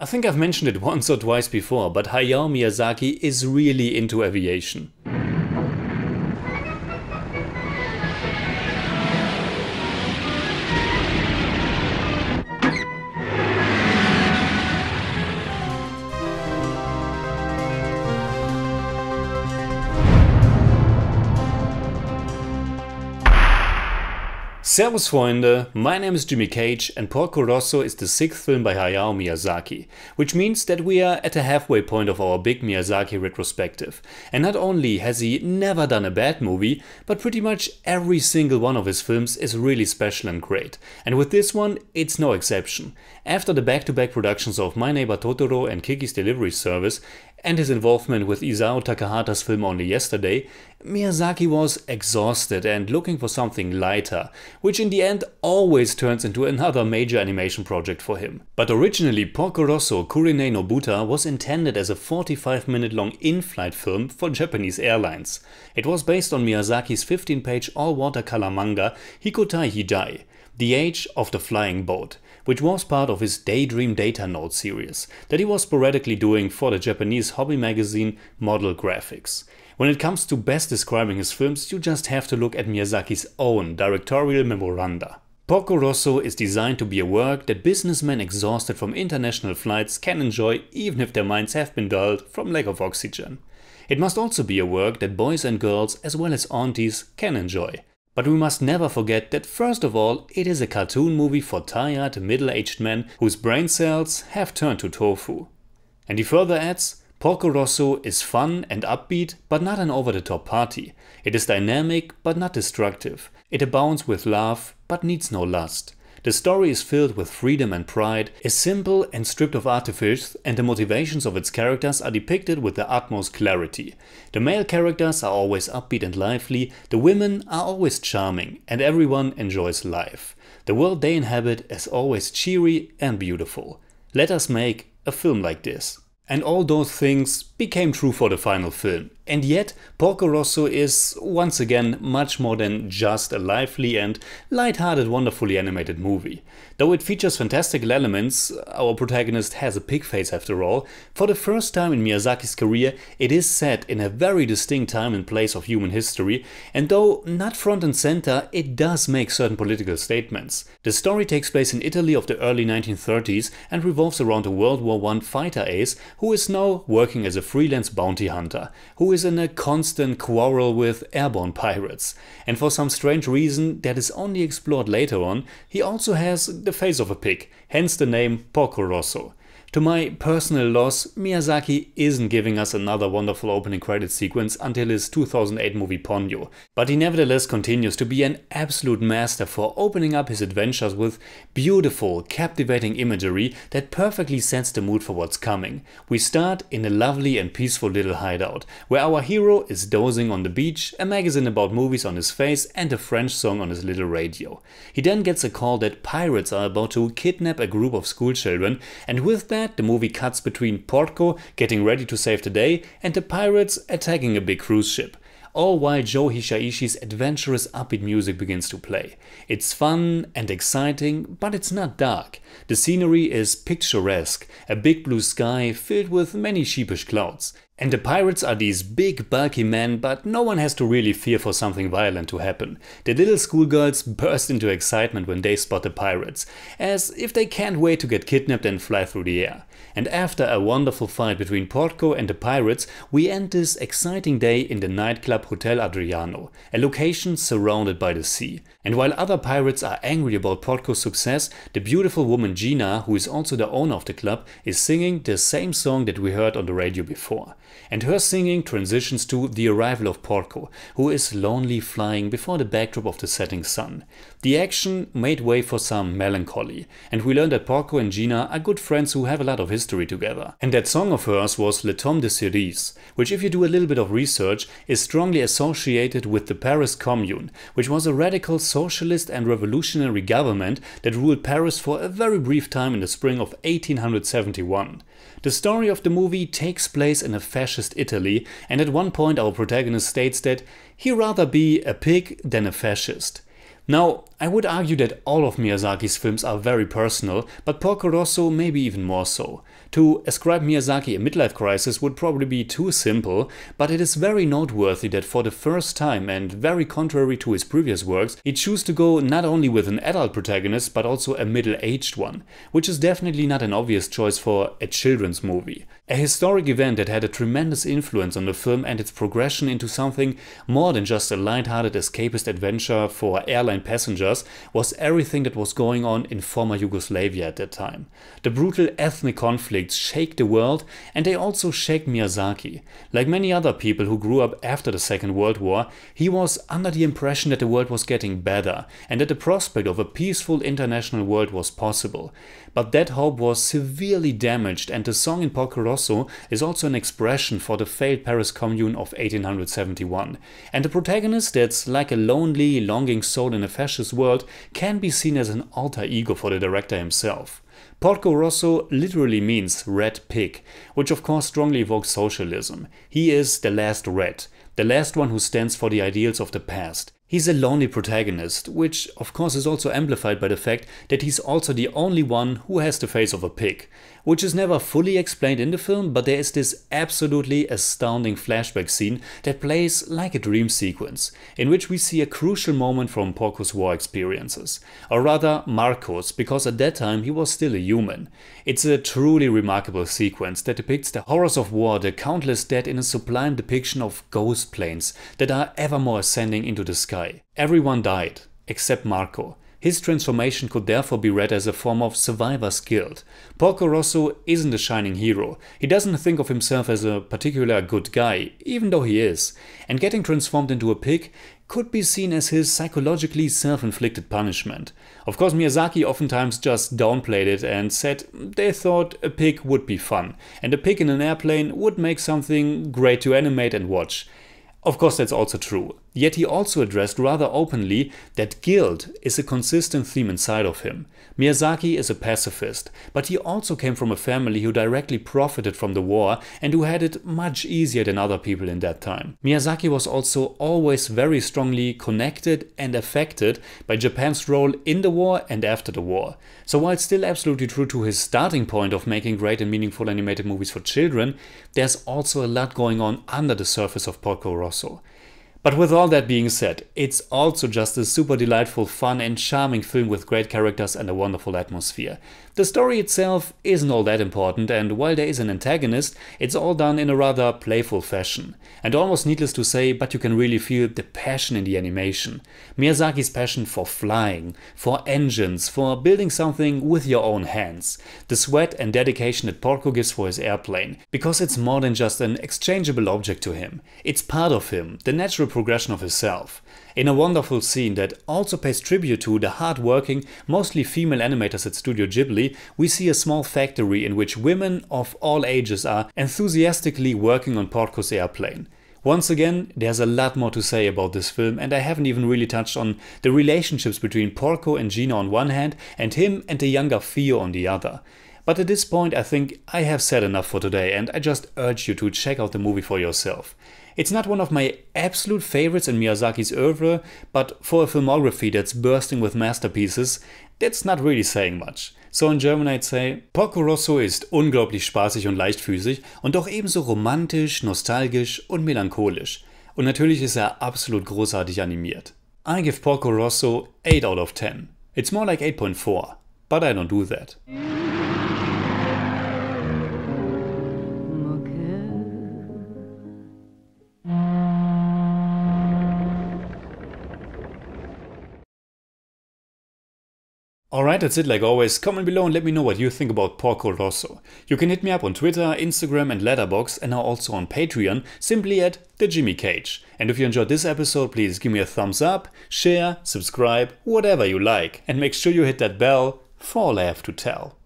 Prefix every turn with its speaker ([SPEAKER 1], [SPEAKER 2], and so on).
[SPEAKER 1] I think I've mentioned it once or twice before, but Hayao Miyazaki is really into aviation. Servus Freunde, my name is Jimmy Cage and Porco Rosso is the sixth film by Hayao Miyazaki, which means that we are at a halfway point of our big Miyazaki retrospective. And not only has he never done a bad movie, but pretty much every single one of his films is really special and great. And with this one, it's no exception. After the back-to-back -back productions of My Neighbor Totoro and Kiki's Delivery Service, and his involvement with Isao Takahata's film Only Yesterday, Miyazaki was exhausted and looking for something lighter, which in the end always turns into another major animation project for him. But originally Porco Rosso Kurine no Buta was intended as a 45 minute long in-flight film for Japanese Airlines. It was based on Miyazaki's 15 page all-watercolor manga Hikotai Hidai, The Age of the Flying Boat, which was part of his Daydream Data Node series that he was sporadically doing for the Japanese hobby magazine Model Graphics. When it comes to best describing his films, you just have to look at Miyazaki's own directorial memoranda. Porco Rosso is designed to be a work that businessmen exhausted from international flights can enjoy even if their minds have been dulled from lack of oxygen. It must also be a work that boys and girls as well as aunties can enjoy, but we must never forget that first of all it is a cartoon movie for tired middle-aged men whose brain cells have turned to tofu. And he further adds, Porco Rosso is fun and upbeat, but not an over-the-top party. It is dynamic, but not destructive. It abounds with love, but needs no lust. The story is filled with freedom and pride, is simple and stripped of artifice, and the motivations of its characters are depicted with the utmost clarity. The male characters are always upbeat and lively, the women are always charming, and everyone enjoys life. The world they inhabit is always cheery and beautiful. Let us make a film like this. And all those things became true for the final film. And yet, Porco Rosso is once again much more than just a lively and light-hearted wonderfully animated movie. Though it features fantastical elements, our protagonist has a pig face after all, for the first time in Miyazaki's career it is set in a very distinct time and place of human history, and though not front and center, it does make certain political statements. The story takes place in Italy of the early 1930s and revolves around a World War I fighter ace who is now working as a freelance bounty hunter who is in a constant quarrel with airborne pirates. And for some strange reason that is only explored later on, he also has the face of a pig, hence the name Porco Rosso. To my personal loss, Miyazaki isn't giving us another wonderful opening credit sequence until his 2008 movie Ponyo, but he nevertheless continues to be an absolute master for opening up his adventures with beautiful, captivating imagery that perfectly sets the mood for what's coming. We start in a lovely and peaceful little hideout, where our hero is dozing on the beach, a magazine about movies on his face and a French song on his little radio. He then gets a call that pirates are about to kidnap a group of schoolchildren and with them that, the movie cuts between Portco getting ready to save the day and the pirates attacking a big cruise ship all while Joe Hishaishi's adventurous upbeat music begins to play. It's fun and exciting, but it's not dark. The scenery is picturesque, a big blue sky filled with many sheepish clouds. And the pirates are these big bulky men, but no one has to really fear for something violent to happen. The little schoolgirls burst into excitement when they spot the pirates, as if they can't wait to get kidnapped and fly through the air. And after a wonderful fight between Portco and the pirates, we end this exciting day in the nightclub Hotel Adriano, a location surrounded by the sea. And while other pirates are angry about Porco's success, the beautiful woman Gina, who is also the owner of the club, is singing the same song that we heard on the radio before. And her singing transitions to the arrival of Porco, who is lonely flying before the backdrop of the setting sun. The action made way for some melancholy, and we learn that Porco and Gina are good friends who have a lot of history together. And that song of hers was Le Tom de Cerise, which if you do a little bit of research is strongly associated with the Paris Commune, which was a radical song socialist and revolutionary government that ruled Paris for a very brief time in the spring of 1871. The story of the movie takes place in a fascist Italy, and at one point our protagonist states that he rather be a pig than a fascist. Now, I would argue that all of Miyazaki's films are very personal, but Porco Rosso maybe even more so. To ascribe Miyazaki a midlife crisis would probably be too simple, but it is very noteworthy that for the first time and very contrary to his previous works, he chose to go not only with an adult protagonist but also a middle-aged one, which is definitely not an obvious choice for a children's movie. A historic event that had a tremendous influence on the film and its progression into something more than just a light-hearted escapist adventure for airline passengers was everything that was going on in former Yugoslavia at that time. The brutal ethnic conflicts shake the world and they also shake Miyazaki. Like many other people who grew up after the Second World War, he was under the impression that the world was getting better and that the prospect of a peaceful international world was possible. But that hope was severely damaged and the song in Porco Rosso is also an expression for the failed Paris Commune of 1871. And the protagonist that's like a lonely, longing soul in a a fascist world can be seen as an alter ego for the director himself. Porco Rosso literally means red pig, which of course strongly evokes socialism. He is the last red, the last one who stands for the ideals of the past, He's a lonely protagonist, which of course is also amplified by the fact that he's also the only one who has the face of a pig, which is never fully explained in the film, but there is this absolutely astounding flashback scene that plays like a dream sequence, in which we see a crucial moment from Porco's war experiences, or rather Marco's, because at that time he was still a human. It's a truly remarkable sequence that depicts the horrors of war, the countless dead in a sublime depiction of ghost planes that are ever more ascending into the sky Everyone died, except Marco. His transformation could therefore be read as a form of survivor's guilt. Porco Rosso isn't a shining hero. He doesn't think of himself as a particular good guy, even though he is. And getting transformed into a pig could be seen as his psychologically self-inflicted punishment. Of course, Miyazaki oftentimes just downplayed it and said they thought a pig would be fun, and a pig in an airplane would make something great to animate and watch. Of course, that's also true. Yet he also addressed rather openly that guilt is a consistent theme inside of him. Miyazaki is a pacifist, but he also came from a family who directly profited from the war and who had it much easier than other people in that time. Miyazaki was also always very strongly connected and affected by Japan's role in the war and after the war. So while still absolutely true to his starting point of making great and meaningful animated movies for children, there's also a lot going on under the surface of Porco Rosso. But with all that being said, it's also just a super delightful, fun, and charming film with great characters and a wonderful atmosphere. The story itself isn't all that important, and while there is an antagonist, it's all done in a rather playful fashion. And almost needless to say, but you can really feel the passion in the animation. Miyazaki's passion for flying, for engines, for building something with your own hands. The sweat and dedication that Porco gives for his airplane, because it's more than just an exchangeable object to him. It's part of him, the natural progression of herself in a wonderful scene that also pays tribute to the hard-working, mostly female animators at Studio Ghibli, we see a small factory in which women of all ages are enthusiastically working on Porco's airplane. Once again, there's a lot more to say about this film and I haven't even really touched on the relationships between Porco and Gina on one hand and him and the younger Theo on the other. But at this point I think I have said enough for today and I just urge you to check out the movie for yourself. It's not one of my absolute favorites in Miyazaki's oeuvre, but for a filmography that's bursting with masterpieces, that's not really saying much. So in German I'd say, Porco Rosso ist unglaublich spaßig und leichtfüßig und doch ebenso romantisch, nostalgisch und melancholisch. Und natürlich ist er absolut großartig animiert. I give Porco Rosso 8 out of 10. It's more like 8.4, but I don't do that. Alright, that's it like always. Comment below and let me know what you think about Porco Rosso. You can hit me up on Twitter, Instagram and Letterbox, and now also on Patreon, simply at the Jimmy Cage. And if you enjoyed this episode, please give me a thumbs up, share, subscribe, whatever you like. And make sure you hit that bell, for all I have to tell.